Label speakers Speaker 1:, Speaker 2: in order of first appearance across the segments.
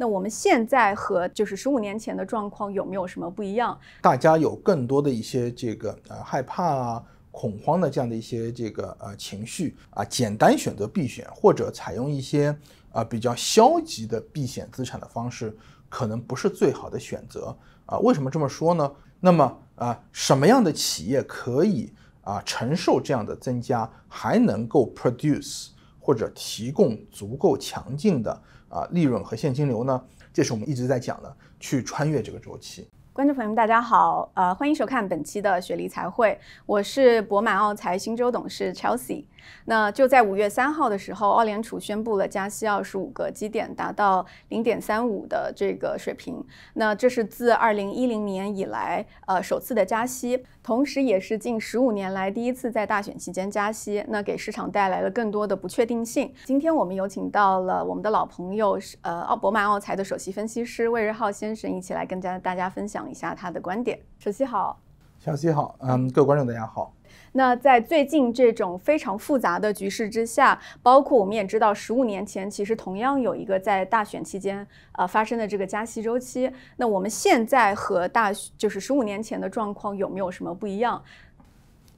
Speaker 1: 那我们现在和就是十五年前的状况有没有什么不一样？
Speaker 2: 大家有更多的一些这个呃害怕啊、恐慌的这样的一些这个呃情绪啊，简单选择避险或者采用一些啊比较消极的避险资产的方式，可能不是最好的选择啊。为什么这么说呢？那么啊，什么样的企业可以啊承受这样的增加，还能够 produce 或者提供足够强劲的？啊，利润和现金流呢？这是我们一直在讲的，去穿越这个周期。
Speaker 1: 观众朋友，们，大家好，呃，欢迎收看本期的雪梨财会，我是博满奥财新洲董事 Chelsea。那就在五月三号的时候，澳联储宣布了加息二十五个基点，达到零点三五的这个水平。那这是自二零一零年以来呃首次的加息，同时也是近十五年来第一次在大选期间加息。那给市场带来了更多的不确定性。今天我们有请到了我们的老朋友，是呃奥博曼奥财的首席分析师魏日浩先生，一起来跟家大家分享一下他的观点。首席好。
Speaker 2: 小溪好，嗯，各位观众大家好。
Speaker 1: 那在最近这种非常复杂的局势之下，包括我们也知道，十五年前其实同样有一个在大选期间呃发生的这个加息周期。那我们现在和大就是十五年前的状况有没有什么不一样？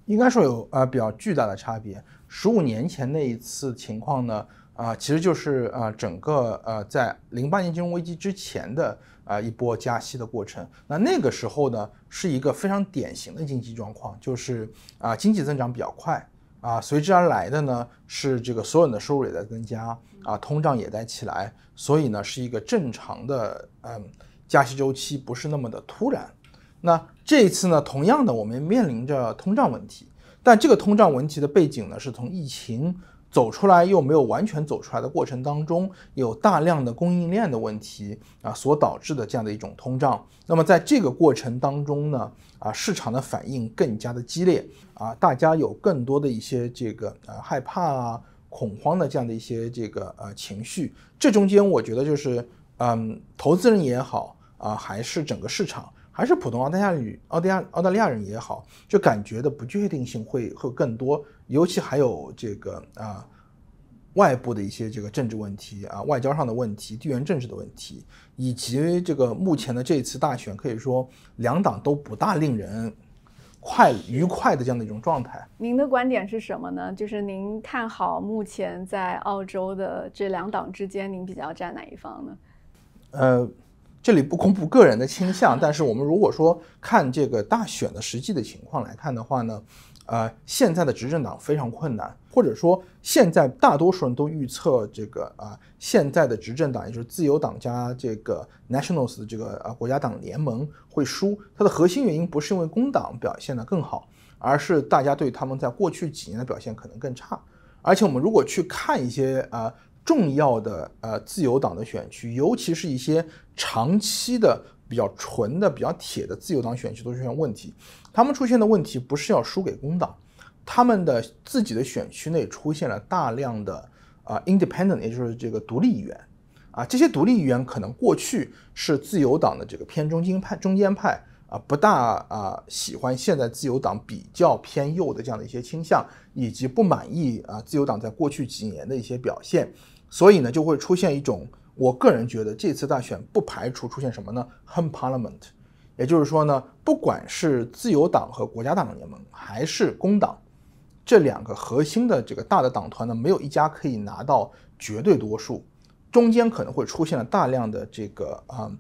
Speaker 2: 应该说有呃比较巨大的差别。十五年前那一次情况呢？啊，其实就是呃，整个呃，在零八年金融危机之前的啊一波加息的过程。那那个时候呢，是一个非常典型的经济状况，就是啊经济增长比较快，啊随之而来的呢是这个所有的收入也在增加，啊通胀也在起来，所以呢是一个正常的嗯加息周期，不是那么的突然。那这一次呢，同样的我们面临着通胀问题，但这个通胀问题的背景呢是从疫情。走出来又没有完全走出来的过程当中，有大量的供应链的问题啊所导致的这样的一种通胀。那么在这个过程当中呢，啊市场的反应更加的激烈啊，大家有更多的一些这个呃害怕啊恐慌的这样的一些这个呃情绪。这中间我觉得就是嗯，投资人也好啊，还是整个市场。还是普通澳大利亚、澳大利亚、澳大利亚人也好，就感觉的不确定性会会更多，尤其还有这个啊，外部的一些这个政治问题啊、外交上的问题、地缘政治的问题，以及这个目前的这次大选，可以说两党都不大令人快愉快的这样的一种状态。
Speaker 1: 您的观点是什么呢？就是您看好目前在澳洲的这两党之间，您比较站哪一方呢？
Speaker 2: 呃。这里不公布个人的倾向，但是我们如果说看这个大选的实际的情况来看的话呢，呃，现在的执政党非常困难，或者说现在大多数人都预测这个啊，现在的执政党也就是自由党加这个 Nationals 这个呃国家党联盟会输，它的核心原因不是因为工党表现得更好，而是大家对他们在过去几年的表现可能更差，而且我们如果去看一些啊。重要的呃自由党的选区，尤其是一些长期的比较纯的、比较铁的自由党选区都出现问题。他们出现的问题不是要输给工党，他们的自己的选区内出现了大量的啊，independent，也就是这个独立议员。啊，这些独立议员可能过去是自由党的这个偏中间派、中间派。啊，不大啊，喜欢现在自由党比较偏右的这样的一些倾向，以及不满意啊自由党在过去几年的一些表现，所以呢，就会出现一种，我个人觉得这次大选不排除出现什么呢？恨 Parliament，也就是说呢，不管是自由党和国家党联盟，还是工党这两个核心的这个大的党团呢，没有一家可以拿到绝对多数，中间可能会出现了大量的这个啊。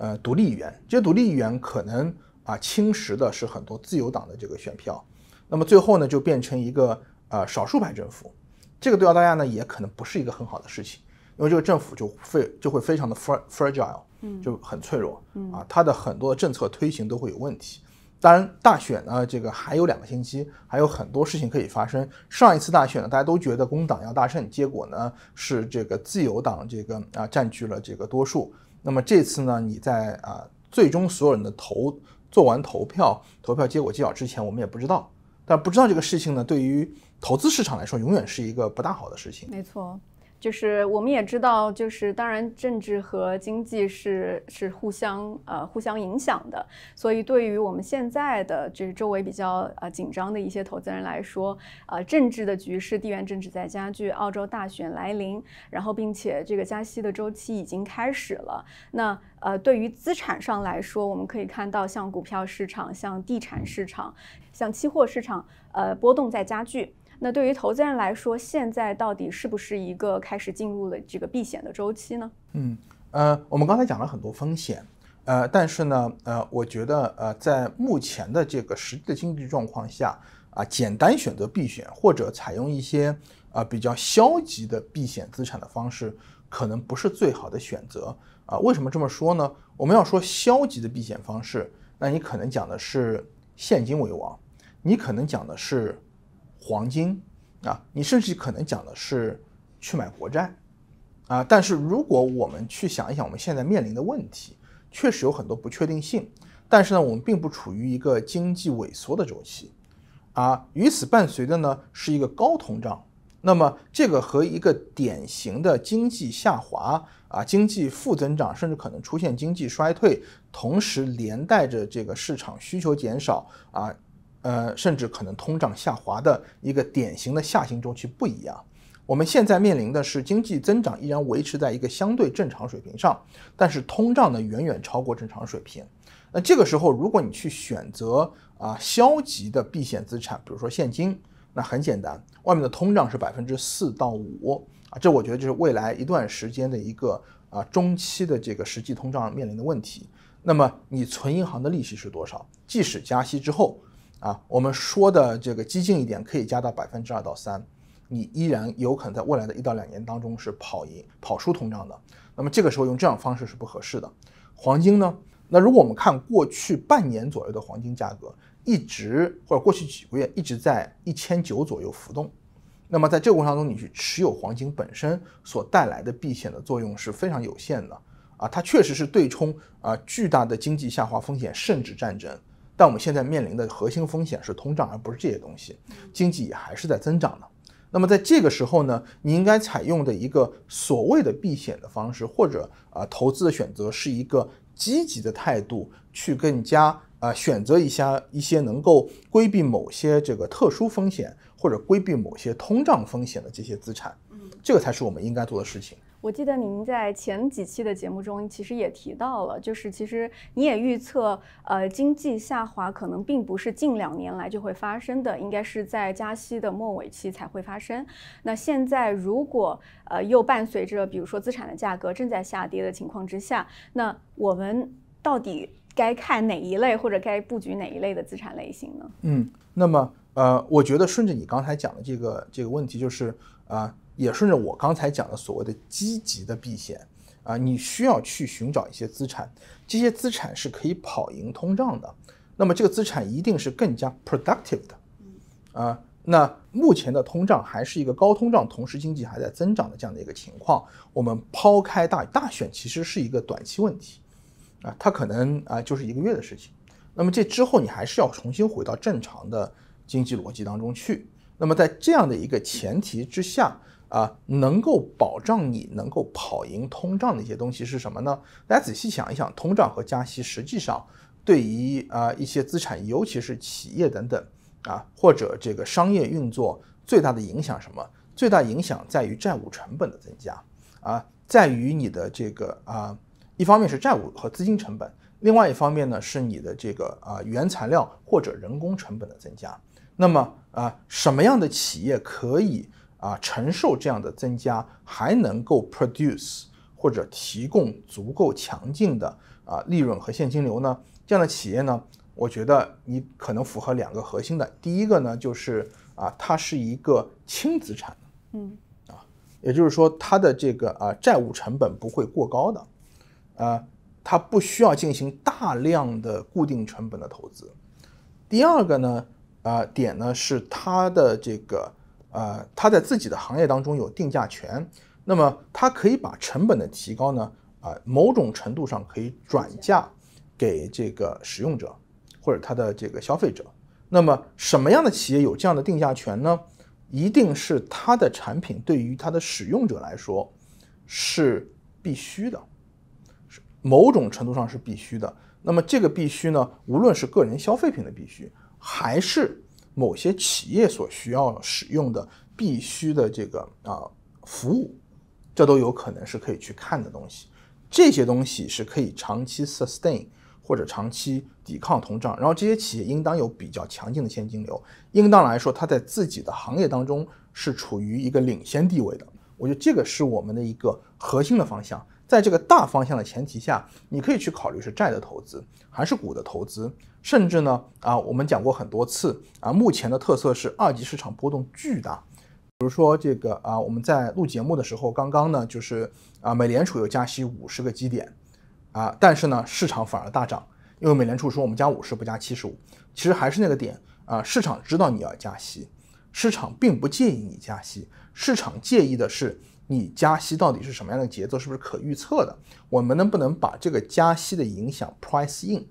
Speaker 2: 呃，独立议员，这些独立议员可能啊侵蚀的是很多自由党的这个选票，那么最后呢就变成一个呃少数派政府，这个对澳大利亚呢也可能不是一个很好的事情，因为这个政府就非就会非常的 fragile，嗯，就很脆弱，嗯啊，它的很多政策推行都会有问题。当然，大选呢这个还有两个星期，还有很多事情可以发生。上一次大选呢，大家都觉得工党要大胜，结果呢是这个自由党这个啊占据了这个多数。那么这次呢？你在啊，最终所有人的投做完投票、投票结果揭晓之前，我们也不知道。但不知道这个事情呢，对于投资市场来说，永远是一个不大好的事情。
Speaker 1: 没错。就是我们也知道，就是当然政治和经济是是互相呃互相影响的，所以对于我们现在的就是周围比较呃紧张的一些投资人来说，呃政治的局势、地缘政治在加剧，澳洲大选来临，然后并且这个加息的周期已经开始了，那呃对于资产上来说，我们可以看到像股票市场、像地产市场、像期货市场，呃波动在加剧。那对于投资人来说，现在到底是不是一个开始进入了这个避险的周期呢？嗯，
Speaker 2: 呃，我们刚才讲了很多风险，呃，但是呢，呃，我觉得，呃，在目前的这个实际的经济状况下，啊，简单选择避险或者采用一些啊比较消极的避险资产的方式，可能不是最好的选择。啊，为什么这么说呢？我们要说消极的避险方式，那你可能讲的是现金为王，你可能讲的是。黄金啊，你甚至可能讲的是去买国债啊。但是如果我们去想一想，我们现在面临的问题确实有很多不确定性。但是呢，我们并不处于一个经济萎缩的周期啊。与此伴随的呢，是一个高通胀。那么这个和一个典型的经济下滑啊、经济负增长，甚至可能出现经济衰退，同时连带着这个市场需求减少啊。呃，甚至可能通胀下滑的一个典型的下行周期不一样。我们现在面临的是经济增长依然维持在一个相对正常水平上，但是通胀呢远远超过正常水平。那这个时候，如果你去选择啊消极的避险资产，比如说现金，那很简单，外面的通胀是百分之四到五啊，这我觉得就是未来一段时间的一个啊中期的这个实际通胀面临的问题。那么你存银行的利息是多少？即使加息之后。啊，我们说的这个激进一点，可以加到百分之二到三，你依然有可能在未来的一到两年当中是跑赢、跑输通胀的。那么这个时候用这样方式是不合适的。黄金呢？那如果我们看过去半年左右的黄金价格，一直或者过去几个月一直在一千九左右浮动，那么在这个过程当中，你去持有黄金本身所带来的避险的作用是非常有限的。啊，它确实是对冲啊巨大的经济下滑风险，甚至战争。但我们现在面临的核心风险是通胀，而不是这些东西。经济也还是在增长的。那么在这个时候呢，你应该采用的一个所谓的避险的方式，或者啊投资的选择，是一个积极的态度，去更加啊选择一下一些能够规避某些这个特殊风险，或者规避某些通胀风险的这些资产。这个才是我们应该做的事情。
Speaker 1: 我记得您在前几期的节目中，其实也提到了，就是其实你也预测，呃，经济下滑可能并不是近两年来就会发生的，应该是在加息的末尾期才会发生。那现在如果呃又伴随着，比如说资产的价格正在下跌的情况之下，那我们到底该看哪一类或者该布局哪一类的资产类型呢？
Speaker 2: 嗯，那么呃，我觉得顺着你刚才讲的这个这个问题，就是啊。也顺着我刚才讲的所谓的积极的避险啊，你需要去寻找一些资产，这些资产是可以跑赢通胀的，那么这个资产一定是更加 productive 的啊。那目前的通胀还是一个高通胀，同时经济还在增长的这样的一个情况，我们抛开大大选其实是一个短期问题啊，它可能啊就是一个月的事情，那么这之后你还是要重新回到正常的经济逻辑当中去。那么在这样的一个前提之下。啊，能够保障你能够跑赢通胀的一些东西是什么呢？大家仔细想一想，通胀和加息实际上对于啊一些资产，尤其是企业等等啊，或者这个商业运作最大的影响什么？最大影响在于债务成本的增加啊，在于你的这个啊，一方面是债务和资金成本，另外一方面呢是你的这个啊原材料或者人工成本的增加。那么啊，什么样的企业可以？啊，承受这样的增加，还能够 produce 或者提供足够强劲的啊利润和现金流呢？这样的企业呢，我觉得你可能符合两个核心的。第一个呢，就是啊，它是一个轻资产的，
Speaker 1: 嗯，啊，
Speaker 2: 也就是说它的这个啊债务成本不会过高的，啊，它不需要进行大量的固定成本的投资。第二个呢，啊点呢是它的这个。呃，他在自己的行业当中有定价权，那么他可以把成本的提高呢，啊，某种程度上可以转嫁给这个使用者或者他的这个消费者。那么什么样的企业有这样的定价权呢？一定是他的产品对于它的使用者来说是必须的，是某种程度上是必须的。那么这个必须呢，无论是个人消费品的必须，还是。某些企业所需要使用的必须的这个啊服务，这都有可能是可以去看的东西。这些东西是可以长期 sustain 或者长期抵抗通胀。然后这些企业应当有比较强劲的现金流，应当来说它在自己的行业当中是处于一个领先地位的。我觉得这个是我们的一个核心的方向。在这个大方向的前提下，你可以去考虑是债的投资还是股的投资，甚至呢啊，我们讲过很多次啊，目前的特色是二级市场波动巨大。比如说这个啊，我们在录节目的时候，刚刚呢就是啊，美联储又加息五十个基点，啊，但是呢市场反而大涨，因为美联储说我们加五十不加七十五，其实还是那个点啊，市场知道你要加息，市场并不介意你加息，市场介意的是。你加息到底是什么样的节奏？是不是可预测的？我们能不能把这个加息的影响 price in？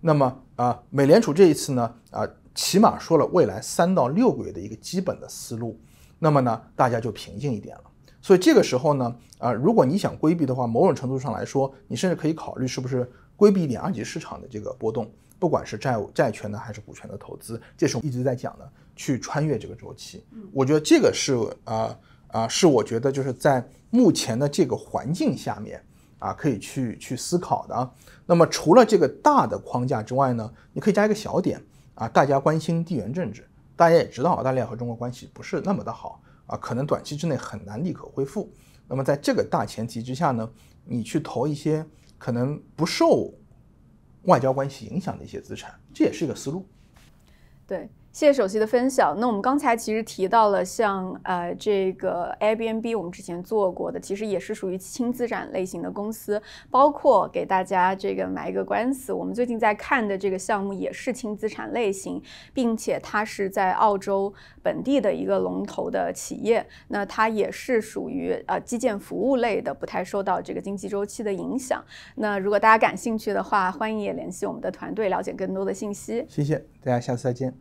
Speaker 2: 那么啊，美联储这一次呢，啊，起码说了未来三到六个月的一个基本的思路。那么呢，大家就平静一点了。所以这个时候呢，啊，如果你想规避的话，某种程度上来说，你甚至可以考虑是不是规避一点二级市场的这个波动，不管是债务、债权的还是股权的投资，这是我一直在讲的，去穿越这个周期。我觉得这个是啊。啊，是我觉得就是在目前的这个环境下面啊，可以去去思考的。那么除了这个大的框架之外呢，你可以加一个小点啊，大家关心地缘政治，大家也知道澳大利亚和中国关系不是那么的好啊，可能短期之内很难立刻恢复。那么在这个大前提之下呢，你去投一些可能不受外交关系影响的一些资产，这也是一个思路。
Speaker 1: 对。谢谢首席的分享。那我们刚才其实提到了，像呃这个 Airbnb，我们之前做过的，其实也是属于轻资产类型的公司。包括给大家这个埋一个官司，我们最近在看的这个项目也是轻资产类型，并且它是在澳洲本地的一个龙头的企业。那它也是属于呃基建服务类的，不太受到这个经济周期的影响。那如果大家感兴趣的话，欢迎也联系我们的团队了解更多的信息。
Speaker 2: 谢谢大家，下次再见。